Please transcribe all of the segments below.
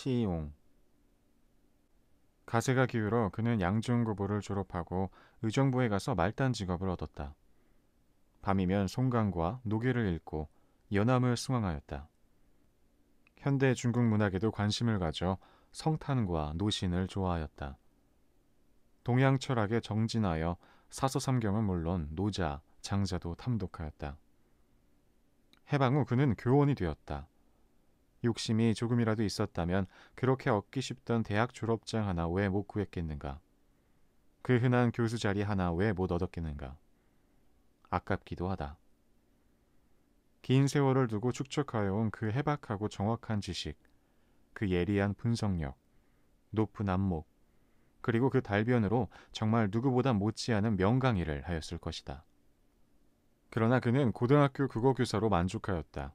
치이옹 가세가 기울어 그는 양중고보를 졸업하고 의정부에 가서 말단 직업을 얻었다. 밤이면 송강과 노계를 읽고 연암을 숭앙하였다. 현대 중국 문학에도 관심을 가져 성탄과 노신을 좋아하였다. 동양 철학에 정진하여 사서삼경은 물론 노자, 장자도 탐독하였다. 해방 후 그는 교원이 되었다. 욕심이 조금이라도 있었다면 그렇게 얻기 쉽던 대학 졸업장 하나 왜 못 구했겠는가? 그 흔한 교수 자리 하나 왜 못 얻었겠는가? 아깝기도 하다. 긴 세월을 두고 축적하여온 그 해박하고 정확한 지식, 그 예리한 분석력, 높은 안목, 그리고 그 달변으로 정말 누구보다 못지않은 명강의를 하였을 것이다. 그러나 그는 고등학교 국어교사로 만족하였다.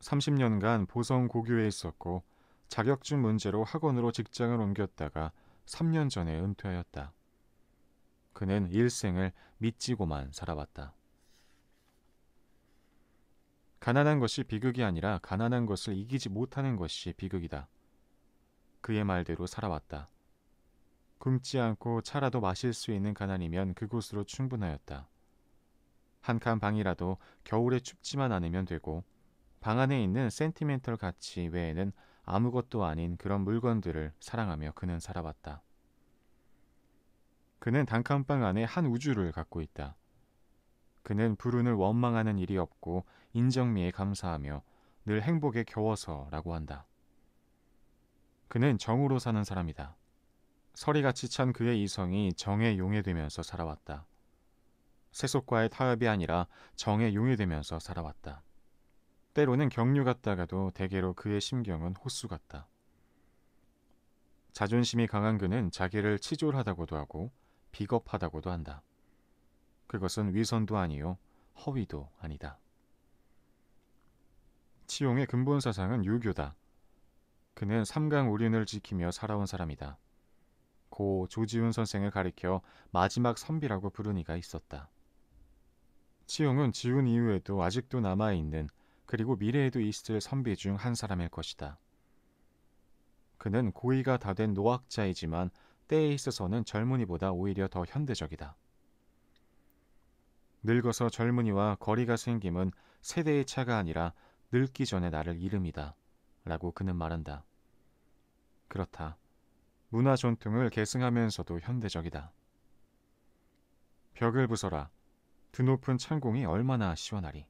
30년간 보성 고교에 있었고 자격증 문제로 학원으로 직장을 옮겼다가 3년 전에 은퇴하였다. 그는 일생을 미치고만 살아왔다. 가난한 것이 비극이 아니라 가난한 것을 이기지 못하는 것이 비극이다. 그의 말대로 살아왔다. 굶지 않고 차라도 마실 수 있는 가난이면 그곳으로 충분하였다. 한 칸 방이라도 겨울에 춥지만 않으면 되고 방 안에 있는 센티멘털 가치 외에는 아무것도 아닌 그런 물건들을 사랑하며 그는 살아왔다. 그는 단칸방 안에 한 우주를 갖고 있다. 그는 불운을 원망하는 일이 없고 인정미에 감사하며 늘 행복에 겨워서라고 한다. 그는 정으로 사는 사람이다. 서리같이 찬 그의 이성이 정에 용해되면서 살아왔다. 세속과의 타협이 아니라 정에 용해되면서 살아왔다. 때로는 경류 같다가도 대개로 그의 심경은 호수 같다. 자존심이 강한 그는 자기를 치졸하다고도 하고 비겁하다고도 한다. 그것은 위선도 아니요 허위도 아니다. 치용의 근본 사상은 유교다. 그는 삼강 오륜을 지키며 살아온 사람이다. 고 조지훈 선생을 가리켜 마지막 선비라고 부르니가 있었다. 치용은 지훈 이후에도 아직도 남아있는 그리고 미래에도 있을 선비 중 한 사람일 것이다. 그는 고의가 다 된 노학자이지만 때에 있어서는 젊은이보다 오히려 더 현대적이다. 늙어서 젊은이와 거리가 생김은 세대의 차가 아니라 늙기 전에 나를 잃음이다. 라고 그는 말한다. 그렇다. 문화 전통을 계승하면서도 현대적이다. 벽을 부숴라. 드높은 창공이 얼마나 시원하리.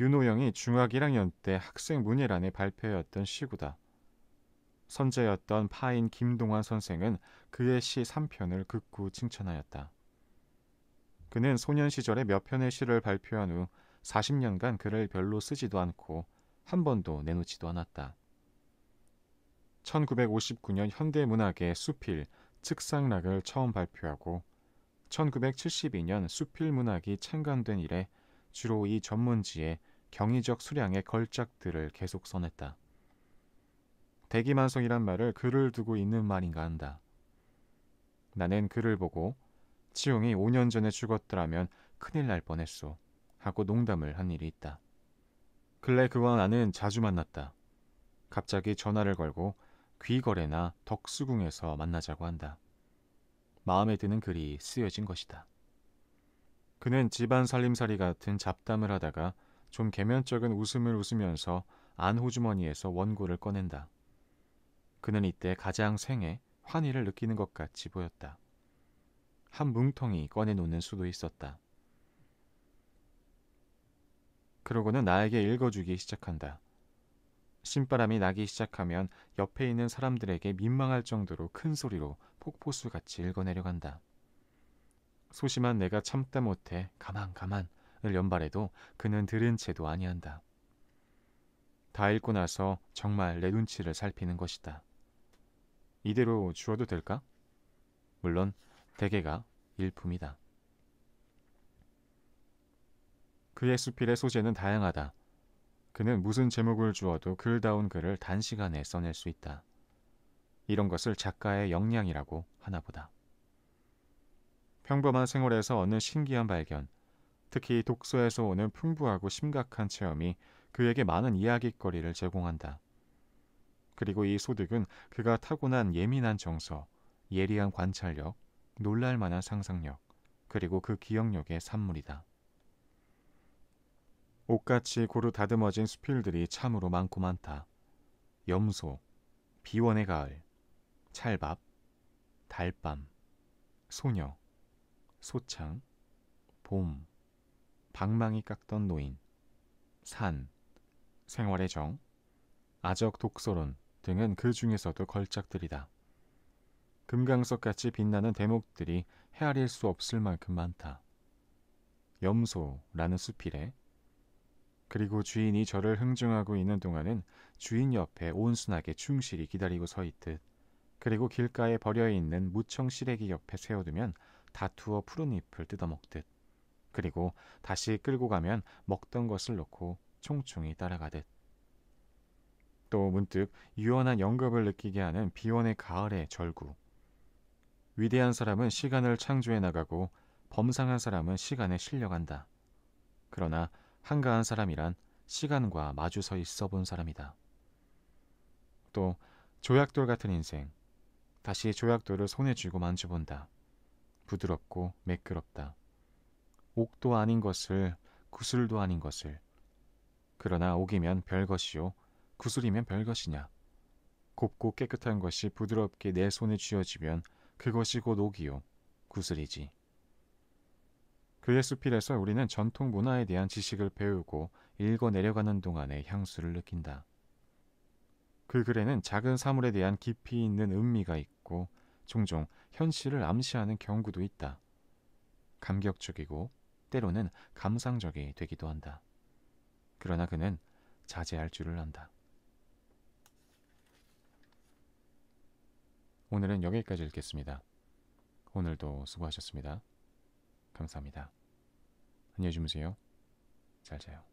윤호영이 중학 1학년 때 학생 문예란에 발표했던 시구다. 선재였던 파인 김동환 선생은 그의 시 3편을 극구 칭찬하였다. 그는 소년 시절에 몇 편의 시를 발표한 후 40년간 글을 별로 쓰지도 않고 한 번도 내놓지도 않았다. 1959년 현대문학의 수필, 측상락을 처음 발표하고 1972년 수필문학이 창간된 이래 주로 이 전문지에 경이적 수량의 걸작들을 계속 써냈다. 대기만성이란 말을 그를 두고 있는 말인가 한다. 나는 그를 보고 치용이 5년 전에 죽었더라면 큰일 날 뻔했소 하고 농담을 한 일이 있다. 근래 그와 나는 자주 만났다. 갑자기 전화를 걸고 귀거래나 덕수궁에서 만나자고 한다. 마음에 드는 글이 쓰여진 것이다. 그는 집안 살림살이 같은 잡담을 하다가 좀 개면적인 웃음을 웃으면서 안호주머니에서 원고를 꺼낸다. 그는 이때 가장 생에 환희를 느끼는 것 같이 보였다. 한 뭉텅이 꺼내놓는 수도 있었다. 그러고는 나에게 읽어주기 시작한다. 신바람이 나기 시작하면 옆에 있는 사람들에게 민망할 정도로 큰 소리로 폭포수 같이 읽어내려간다. 소심한 내가 참다 못해 가만 가만 을 연발해도 그는 들은 채도 아니한다. 다 읽고 나서 정말 내 눈치를 살피는 것이다. 이대로 주어도 될까? 물론 대개가 일품이다. 그의 수필의 소재는 다양하다. 그는 무슨 제목을 주어도 글다운 글을 단시간에 써낼 수 있다. 이런 것을 작가의 역량이라고 하나 보다. 평범한 생활에서 얻는 신기한 발견, 특히 독서에서 오는 풍부하고 심각한 체험이 그에게 많은 이야기거리를 제공한다. 그리고 이 소득은 그가 타고난 예민한 정서, 예리한 관찰력, 놀랄 만한 상상력, 그리고 그 기억력의 산물이다. 옷같이 고루 다듬어진 수필들이 참으로 많고 많다. 염소, 비원의 가을, 찰밥, 달밤, 소녀, 소창, 봄, 방망이 깎던 노인, 산, 생활의 정, 아적 독서론 등은 그 중에서도 걸작들이다. 금강석같이 빛나는 대목들이 헤아릴 수 없을 만큼 많다. 염소라는 수필에 그리고 주인이 저를 흥중하고 있는 동안은 주인 옆에 온순하게 충실히 기다리고 서 있듯 그리고 길가에 버려 있는 무청 시래기 옆에 세워두면 다투어 푸른 잎을 뜯어먹듯 그리고 다시 끌고 가면 먹던 것을 놓고 총총히 따라가듯. 또 문득 유연한 영겁을 느끼게 하는 비원의 가을의 절구. 위대한 사람은 시간을 창조해 나가고 범상한 사람은 시간에 실려간다. 그러나 한가한 사람이란 시간과 마주 서 있어 본 사람이다. 또 조약돌 같은 인생. 다시 조약돌을 손에 쥐고 만져본다. 부드럽고 매끄럽다. 옥도 아닌 것을 구슬도 아닌 것을 그러나 옥이면 별것이요 구슬이면 별것이냐 곱고 깨끗한 것이 부드럽게 내 손에 쥐어지면 그것이 곧 옥이요 구슬이지 그의 수필에서 우리는 전통 문화에 대한 지식을 배우고 읽어 내려가는 동안에 향수를 느낀다. 그 글에는 작은 사물에 대한 깊이 있는 음미가 있고 종종 현실을 암시하는 경구도 있다. 감격적이고 때로는 감상적이 되기도 한다. 그러나 그는 자제할 줄을 안다. 오늘은 여기까지 읽겠습니다. 오늘도 수고하셨습니다. 감사합니다. 안녕히 주무세요. 잘 자요.